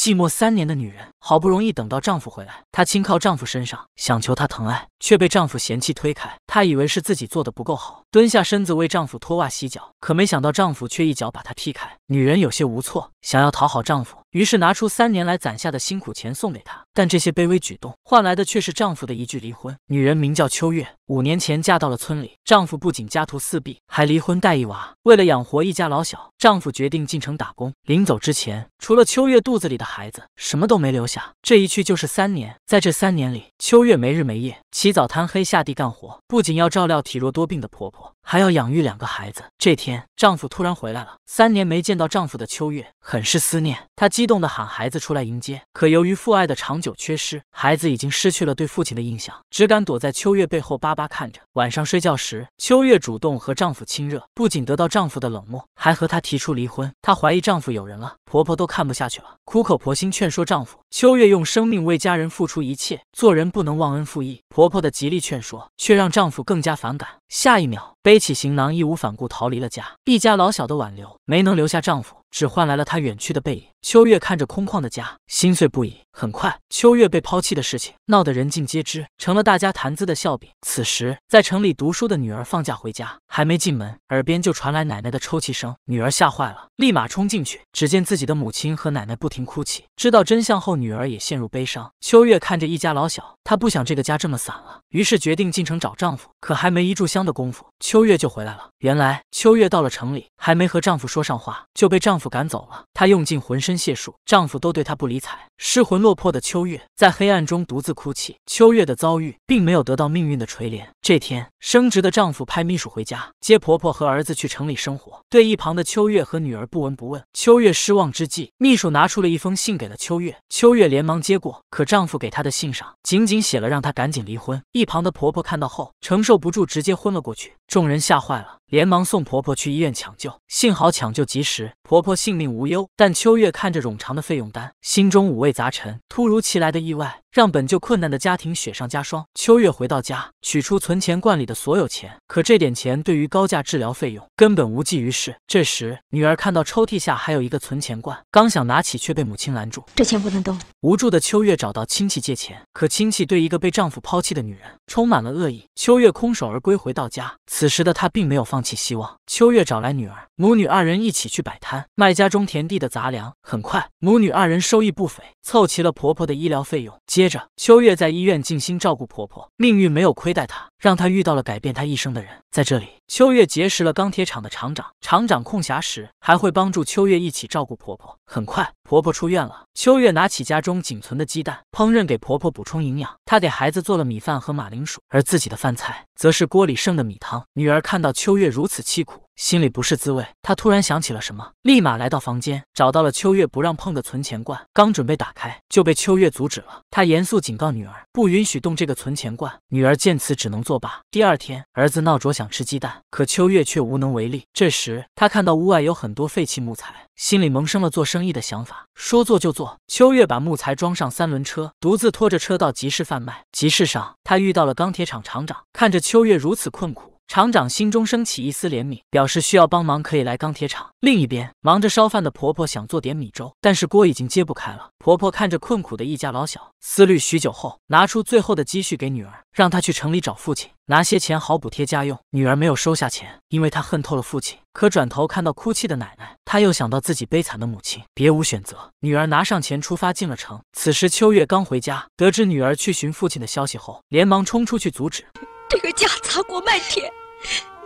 寂寞三年的女人，好不容易等到丈夫回来，她亲靠丈夫身上，想求他疼爱，却被丈夫嫌弃推开。她以为是自己做的不够好，蹲下身子为丈夫脱袜洗脚，可没想到丈夫却一脚把她踢开。女人有些无措，想要讨好丈夫。于是拿出三年来攒下的辛苦钱送给她，但这些卑微举动换来的却是丈夫的一句离婚。女人名叫秋月，五年前嫁到了村里，丈夫不仅家徒四壁，还离婚带一娃。为了养活一家老小，丈夫决定进城打工。临走之前，除了秋月肚子里的孩子，什么都没留下。这一去就是三年，在这三年里，秋月没日没夜，起早贪黑下地干活，不仅要照料体弱多病的婆婆，还要养育两个孩子。这天，丈夫突然回来了。三年没见到丈夫的秋月很是思念他。激动地喊孩子出来迎接，可由于父爱的长久缺失，孩子已经失去了对父亲的印象，只敢躲在秋月背后巴巴看着。晚上睡觉时，秋月主动和丈夫亲热，不仅得到丈夫的冷漠，还和他提出离婚。她怀疑丈夫有人了，婆婆都看不下去了，苦口婆心劝说丈夫。秋月用生命为家人付出一切，做人不能忘恩负义。婆婆的极力劝说，却让丈夫更加反感。下一秒，背起行囊，义无反顾逃离了家。一家老小的挽留没能留下丈夫，只换来了他远去的背影。秋月看着空旷的家，心碎不已。很快，秋月被抛弃的事情闹得人尽皆知，成了大家谈资的笑柄。此时，在城里读书的女儿放假回家，还没进门，耳边就传来奶奶的抽泣声。女儿吓坏了，立马冲进去，只见自己的母亲和奶奶不停哭泣。知道真相后，女儿也陷入悲伤。秋月看着一家老小，她不想这个家这么散了，于是决定进城找丈夫。可还没一炷香的功夫，秋月就回来了。原来，秋月到了城里，还没和丈夫说上话，就被丈夫赶走了。她用尽浑身。身解数，丈夫都对她不理睬。失魂落魄的秋月在黑暗中独自哭泣。秋月的遭遇并没有得到命运的垂怜。这天，升职的丈夫派秘书回家接婆婆和儿子去城里生活，对一旁的秋月和女儿不闻不问。秋月失望之际，秘书拿出了一封信给了秋月。秋月连忙接过，可丈夫给她的信上仅仅写了让她赶紧离婚。一旁的婆婆看到后承受不住，直接昏了过去。众人吓坏了。连忙送婆婆去医院抢救，幸好抢救及时，婆婆性命无忧。但秋月看着冗长的费用单，心中五味杂陈。突如其来的意外让本就困难的家庭雪上加霜。秋月回到家，取出存钱罐里的所有钱，可这点钱对于高价治疗费用根本无济于事。这时，女儿看到抽屉下还有一个存钱罐，刚想拿起，却被母亲拦住：“这钱不能动。”无助的秋月找到亲戚借钱，可亲戚对一个被丈夫抛弃的女人充满了恶意。秋月空手而归，回到家，此时的她并没有放。放弃希望，秋月找来女儿，母女二人一起去摆摊，卖家中田地的杂粮。很快，母女二人收益不菲，凑齐了婆婆的医疗费用。接着，秋月在医院尽心照顾婆婆。命运没有亏待她，让她遇到了改变她一生的人。在这里，秋月结识了钢铁厂的厂长，厂长空暇时还会帮助秋月一起照顾婆婆。很快。婆婆出院了，秋月拿起家中仅存的鸡蛋，烹饪给婆婆补充营养。她给孩子做了米饭和马铃薯，而自己的饭菜则是锅里剩的米汤。女儿看到秋月如此凄苦。心里不是滋味，他突然想起了什么，立马来到房间，找到了秋月不让碰的存钱罐。刚准备打开，就被秋月阻止了。他严肃警告女儿，不允许动这个存钱罐。女儿见此，只能作罢。第二天，儿子闹着想吃鸡蛋，可秋月却无能为力。这时，他看到屋外有很多废弃木材，心里萌生了做生意的想法。说做就做，秋月把木材装上三轮车，独自拖着车到集市贩卖。集市上，他遇到了钢铁厂厂长，看着秋月如此困苦。厂长心中升起一丝怜悯，表示需要帮忙可以来钢铁厂。另一边，忙着烧饭的婆婆想做点米粥，但是锅已经揭不开了。婆婆看着困苦的一家老小，思虑许久后，拿出最后的积蓄给女儿，让她去城里找父亲，拿些钱好补贴家用。女儿没有收下钱，因为她恨透了父亲。可转头看到哭泣的奶奶，她又想到自己悲惨的母亲，别无选择。女儿拿上钱出发进了城。此时秋月刚回家，得知女儿去寻父亲的消息后，连忙冲出去阻止。这个家，砸锅卖铁，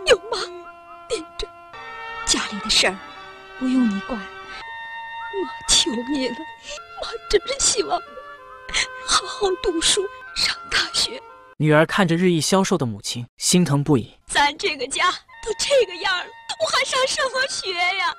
有妈顶着，家里的事儿不用你管。妈求你了，妈真是希望你好好读书，上大学。女儿看着日益消瘦的母亲，心疼不已。咱这个家都这个样了，我还上什么学呀？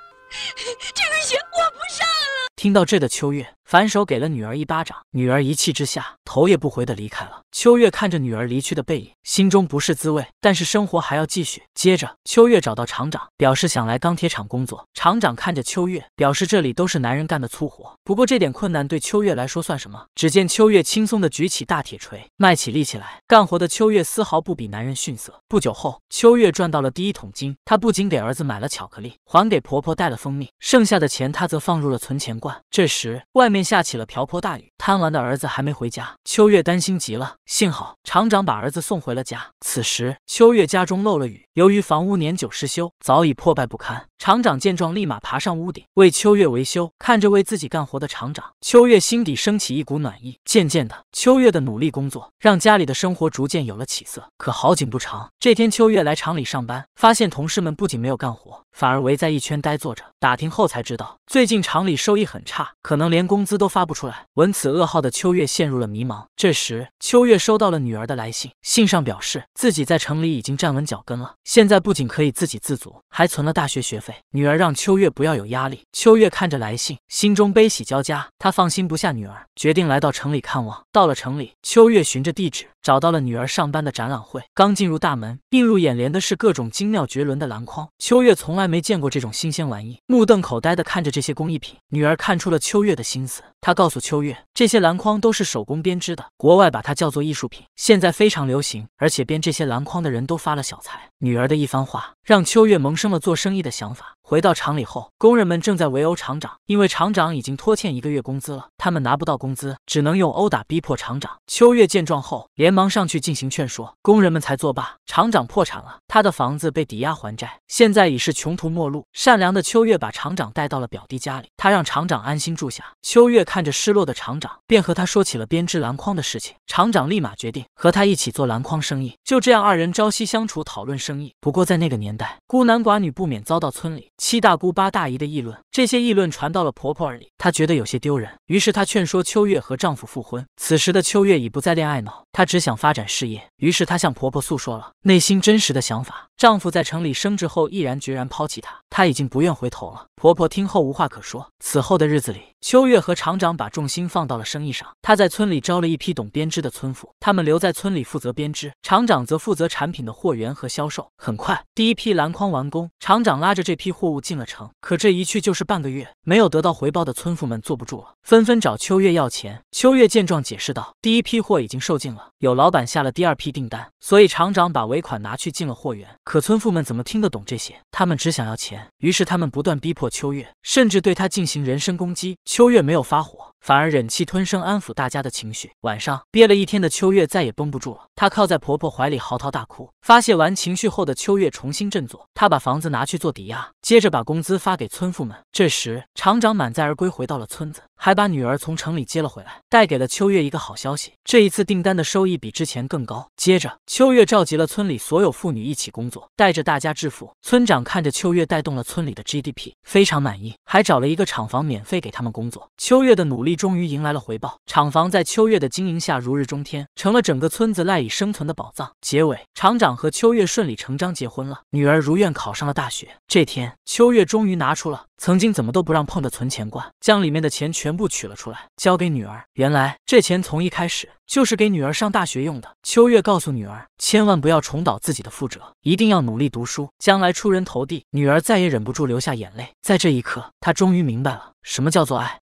这个学我不上了。听到这的秋月反手给了女儿一巴掌，女儿一气之下头也不回的离开了。秋月看着女儿离去的背影，心中不是滋味，但是生活还要继续。接着秋月找到厂长，表示想来钢铁厂工作。厂长看着秋月，表示这里都是男人干的粗活，不过这点困难对秋月来说算什么？只见秋月轻松的举起大铁锤，卖起力气来干活的秋月丝毫不比男人逊色。不久后，秋月赚到了第一桶金，她不仅给儿子买了巧克力，还给婆婆带了蜂蜜，剩下的钱她则放入了存钱罐。这时，外面下起了瓢泼大雨，贪玩的儿子还没回家，秋月担心极了。幸好厂长把儿子送回了家。此时，秋月家中漏了雨，由于房屋年久失修，早已破败不堪。厂长见状，立马爬上屋顶为秋月维修。看着为自己干活的厂长，秋月心底升起一股暖意。渐渐的，秋月的努力工作让家里的生活逐渐有了起色。可好景不长，这天秋月来厂里上班，发现同事们不仅没有干活，反而围在一圈呆坐着。打听后才知道，最近厂里收益很。很差，可能连工资都发不出来。闻此噩耗的秋月陷入了迷茫。这时，秋月收到了女儿的来信，信上表示自己在城里已经站稳脚跟了，现在不仅可以自给自足，还存了大学学费。女儿让秋月不要有压力。秋月看着来信，心中悲喜交加。她放心不下女儿，决定来到城里看望。到了城里，秋月循着地址找到了女儿上班的展览会。刚进入大门，映入眼帘的是各种精妙绝伦的篮筐。秋月从来没见过这种新鲜玩意，目瞪口呆地看着这些工艺品。女儿看。看出了秋月的心思，他告诉秋月，这些篮筐都是手工编织的，国外把它叫做艺术品，现在非常流行，而且编这些篮筐的人都发了小财。女儿的一番话让秋月萌生了做生意的想法。回到厂里后，工人们正在围殴厂长，因为厂长已经拖欠一个月工资了，他们拿不到工资，只能用殴打逼迫厂长。秋月见状后，连忙上去进行劝说，工人们才作罢。厂长破产了，他的房子被抵押还债，现在已是穷途末路。善良的秋月把厂长带到了表弟家里，他让厂长。安心住下。秋月看着失落的厂长，便和他说起了编织篮筐的事情。厂长立马决定和他一起做篮筐生意。就这样，二人朝夕相处，讨论生意。不过在那个年代，孤男寡女不免遭到村里七大姑八大姨的议论。这些议论传到了婆婆耳里，她觉得有些丢人，于是她劝说秋月和丈夫复婚。此时的秋月已不再恋爱脑，她只想发展事业。于是她向婆婆诉说了内心真实的想法：丈夫在城里升职后，毅然决然抛弃她，她已经不愿回头了。婆婆听后无话可说。此后的日子里，秋月和厂长把重心放到了生意上。她在村里招了一批懂编织的村妇，他们留在村里负责编织，厂长则负责产品的货源和销售。很快，第一批篮筐完工，厂长拉着这批货物进了城。可这一去就是。半个月没有得到回报的村妇们坐不住了，纷纷找秋月要钱。秋月见状解释道：“第一批货已经售尽了，有老板下了第二批订单，所以厂长把尾款拿去进了货源。”可村妇们怎么听得懂这些？他们只想要钱，于是他们不断逼迫秋月，甚至对她进行人身攻击。秋月没有发火，反而忍气吞声，安抚大家的情绪。晚上憋了一天的秋月再也绷不住了，她靠在婆婆怀里嚎啕大哭，发泄完情绪后的秋月重新振作，她把房子拿去做抵押，接着把工资发给村妇们。这时，厂长满载而归，回到了村子。还把女儿从城里接了回来，带给了秋月一个好消息。这一次订单的收益比之前更高。接着，秋月召集了村里所有妇女一起工作，带着大家致富。村长看着秋月带动了村里的 GDP，非常满意，还找了一个厂房免费给他们工作。秋月的努力终于迎来了回报，厂房在秋月的经营下如日中天，成了整个村子赖以生存的宝藏。结尾，厂长和秋月顺理成章结婚了，女儿如愿考上了大学。这天，秋月终于拿出了曾经怎么都不让碰的存钱罐，将里面的钱全。全部取了出来，交给女儿。原来这钱从一开始就是给女儿上大学用的。秋月告诉女儿，千万不要重蹈自己的覆辙，一定要努力读书，将来出人头地。女儿再也忍不住流下眼泪，在这一刻，她终于明白了什么叫做爱。